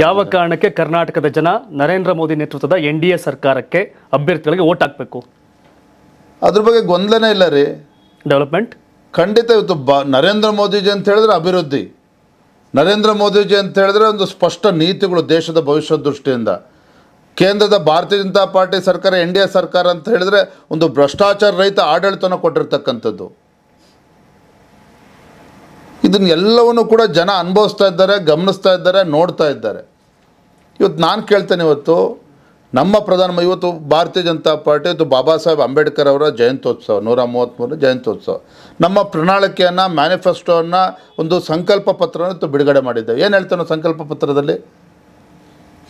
ಯಾವ ಕಾರಣಕ್ಕೆ ಕರ್ನಾಟಕದ ಜನ ನರೇಂದ್ರ ಮೋದಿ ನೇತೃತ್ವದ ಎನ್ ಡಿ ಎ ಸರ್ಕಾರಕ್ಕೆ ಅಭ್ಯರ್ಥಿಗಳಿಗೆ ಓಟ್ ಹಾಕಬೇಕು ಅದ್ರ ಬಗ್ಗೆ ಗೊಂದಲನೇ ಇಲ್ಲ ರೀ ಡೆವಲಪ್ಮೆಂಟ್ ಖಂಡಿತ ಇವತ್ತು ಬ ನರೇಂದ್ರ ಮೋದಿಜಿ ಅಂತ ಹೇಳಿದ್ರೆ ಅಭಿವೃದ್ಧಿ ನರೇಂದ್ರ ಮೋದಿಜಿ ಅಂತ ಹೇಳಿದ್ರೆ ಒಂದು ಸ್ಪಷ್ಟ ನೀತಿಗಳು ದೇಶದ ಭವಿಷ್ಯದ ದೃಷ್ಟಿಯಿಂದ ಕೇಂದ್ರದ ಭಾರತೀಯ ಜನತಾ ಪಾರ್ಟಿ ಸರ್ಕಾರ ಎನ್ ಡಿ ಎ ಸರ್ಕಾರ ಅಂತ ಹೇಳಿದ್ರೆ ಒಂದು ಭ್ರಷ್ಟಾಚಾರ ರಹಿತ ಆಡಳಿತನ ಕೊಟ್ಟಿರ್ತಕ್ಕಂಥದ್ದು ಇದನ್ನೆಲ್ಲವನ್ನು ಕೂಡ ಜನ ಅನುಭವಿಸ್ತಾ ಇದ್ದಾರೆ ಗಮನಿಸ್ತಾ ಇದ್ದಾರೆ ನೋಡ್ತಾ ಇದ್ದಾರೆ ಇವತ್ತು ನಾನು ಕೇಳ್ತೇನೆ ಇವತ್ತು ನಮ್ಮ ಪ್ರಧಾನ ಇವತ್ತು ಭಾರತೀಯ ಜನತಾ ಪಾರ್ಟಿ ಇವತ್ತು ಬಾಬಾ ಸಾಹೇಬ್ ಅಂಬೇಡ್ಕರ್ ಅವರ ಜಯಂತ್ಯೋತ್ಸವ ನೂರ ಮೂವತ್ತ್ಮೂರನೇ ಜಯಂತ್ಯೋತ್ಸವ ನಮ್ಮ ಪ್ರಣಾಳಿಕೆಯನ್ನು ಮ್ಯಾನಿಫೆಸ್ಟೋವನ್ನು ಒಂದು ಸಂಕಲ್ಪ ಪತ್ರವನ್ನು ಇವತ್ತು ಬಿಡುಗಡೆ ಮಾಡಿದ್ದೆ ಏನು ಹೇಳ್ತೇನೆ ಸಂಕಲ್ಪ ಪತ್ರದಲ್ಲಿ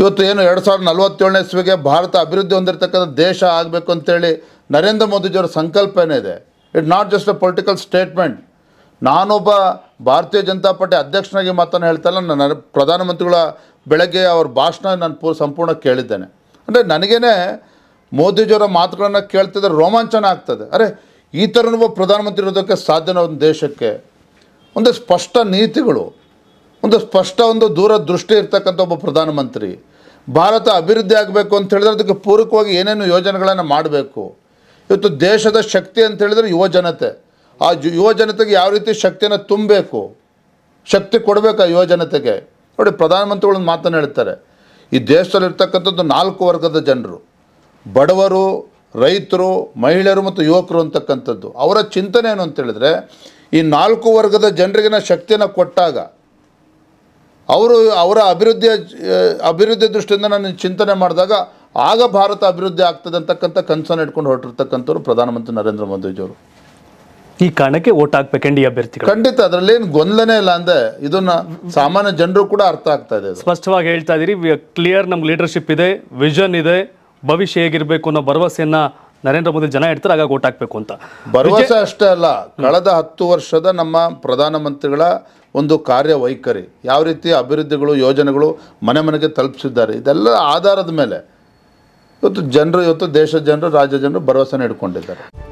ಇವತ್ತು ಏನು ಎರಡು ಸಾವಿರದ ನಲವತ್ತೇಳನೇ ಇಸ್ವಿಗೆ ಭಾರತ ಅಭಿವೃದ್ಧಿ ಹೊಂದಿರತಕ್ಕಂಥ ದೇಶ ಆಗಬೇಕು ಅಂತೇಳಿ ನರೇಂದ್ರ ಮೋದಿಜಿಯವರ ಸಂಕಲ್ಪ ಇದೆ it not just a political statement ನಾನೊಬ್ಬ ಭಾರತೀಯ ಜನತಾ ಪಾರ್ಟಿ ಅಧ್ಯಕ್ಷನಾಗಿ ಮಾತನ್ನು ಹೇಳ್ತಲ್ಲ ನಾನು ಪ್ರಧಾನಮಂತ್ರಿಗಳ ಬೆಳಗ್ಗೆ ಅವ್ರ ಭಾಷಣ ನಾನು ಪೂ ಸಂಪೂರ್ಣ ಕೇಳಿದ್ದೇನೆ ಅಂದರೆ ನನಗೇ ಮೋದಿಜಿಯವರ ಮಾತುಗಳನ್ನು ಕೇಳ್ತಿದ್ರೆ ರೋಮಾಂಚನ ಆಗ್ತದೆ ಅರೆ ಈ ಥರನೂ ಪ್ರಧಾನಮಂತ್ರಿ ಇರೋದಕ್ಕೆ ಸಾಧ್ಯನ ಒಂದು ದೇಶಕ್ಕೆ ಒಂದು ಸ್ಪಷ್ಟ ನೀತಿಗಳು ಒಂದು ಸ್ಪಷ್ಟ ಒಂದು ದೂರ ದೃಷ್ಟಿ ಇರ್ತಕ್ಕಂಥ ಒಬ್ಬ ಪ್ರಧಾನಮಂತ್ರಿ ಭಾರತ ಅಭಿವೃದ್ಧಿ ಆಗಬೇಕು ಅಂತ ಹೇಳಿದ್ರೆ ಅದಕ್ಕೆ ಪೂರಕವಾಗಿ ಏನೇನು ಯೋಜನೆಗಳನ್ನು ಮಾಡಬೇಕು ಇವತ್ತು ದೇಶದ ಶಕ್ತಿ ಅಂತ ಹೇಳಿದರೆ ಯುವ ಜನತೆ ಆ ಜನತೆಗೆ ಯಾವ ರೀತಿ ಶಕ್ತಿಯನ್ನು ತುಂಬಬೇಕು ಶಕ್ತಿ ಕೊಡಬೇಕು ಆ ಜನತೆಗೆ ನೋಡಿ ಪ್ರಧಾನಮಂತ್ರಿಗಳನ್ನ ಮಾತನ್ನು ಹೇಳ್ತಾರೆ ಈ ದೇಶದಲ್ಲಿರ್ತಕ್ಕಂಥದ್ದು ನಾಲ್ಕು ವರ್ಗದ ಜನರು ಬಡವರು ರೈತರು ಮಹಿಳೆಯರು ಮತ್ತು ಯುವಕರು ಅಂತಕ್ಕಂಥದ್ದು ಅವರ ಚಿಂತನೆ ಏನು ಅಂತೇಳಿದ್ರೆ ಈ ನಾಲ್ಕು ವರ್ಗದ ಜನರಿಗಿನ ಶಕ್ತಿಯನ್ನು ಕೊಟ್ಟಾಗ ಅವರು ಅವರ ಅಭಿವೃದ್ಧಿಯ ಅಭಿವೃದ್ಧಿ ದೃಷ್ಟಿಯಿಂದ ನಾನು ಚಿಂತನೆ ಮಾಡಿದಾಗ ಆಗ ಭಾರತ ಅಭಿವೃದ್ಧಿ ಆಗ್ತದೆ ಅಂತಕ್ಕಂಥ ಕನಸನ್ನು ಇಟ್ಕೊಂಡು ಹೊರಟಿರ್ತಕ್ಕಂಥವ್ರು ಪ್ರಧಾನಮಂತ್ರಿ ನರೇಂದ್ರ ಮೋದಿಜಿಯವರು ಈ ಕಾರಣಕ್ಕೆ ಓಟ್ ಹಾಕ್ಬೇಕೆಂಡು ಅಭ್ಯರ್ಥಿ ಖಂಡಿತ ಅದರಲ್ಲಿ ಏನು ಗೊಂದಲನೇ ಇಲ್ಲ ಅಂದ್ರೆ ಇದನ್ನ ಸಾಮಾನ್ಯ ಜನರು ಕೂಡ ಅರ್ಥ ಆಗ್ತಾ ಇದೆ ಸ್ಪಷ್ಟವಾಗಿ ಹೇಳ್ತಾ ಇದೀರಿ ಕ್ಲಿಯರ್ ನಮ್ಗೆ ಲೀಡರ್ಶಿಪ್ ಇದೆ ವಿಷನ್ ಇದೆ ಭವಿಷ್ಯ ಹೇಗಿರಬೇಕು ಅನ್ನೋ ಭರವಸೆಯನ್ನ ನರೇಂದ್ರ ಮೋದಿ ಜನ ಇಡ್ತಾರೆ ಆಗ ಓಟ್ ಹಾಕ್ಬೇಕು ಅಂತ ಭರವಸೆ ಅಷ್ಟೇ ಅಲ್ಲ ಕಳೆದ ಹತ್ತು ವರ್ಷದ ನಮ್ಮ ಪ್ರಧಾನಮಂತ್ರಿಗಳ ಒಂದು ಕಾರ್ಯವೈಖರಿ ಯಾವ ರೀತಿ ಅಭಿವೃದ್ಧಿಗಳು ಯೋಜನೆಗಳು ಮನೆ ಮನೆಗೆ ತಲುಪಿಸಿದ್ದಾರೆ ಇದೆಲ್ಲ ಆಧಾರದ ಮೇಲೆ ಇವತ್ತು ಜನರು ಇವತ್ತು ದೇಶದ ಜನರು ರಾಜ್ಯ ಜನರು ಭರವಸೆನ ಇಟ್ಕೊಂಡಿದ್ದಾರೆ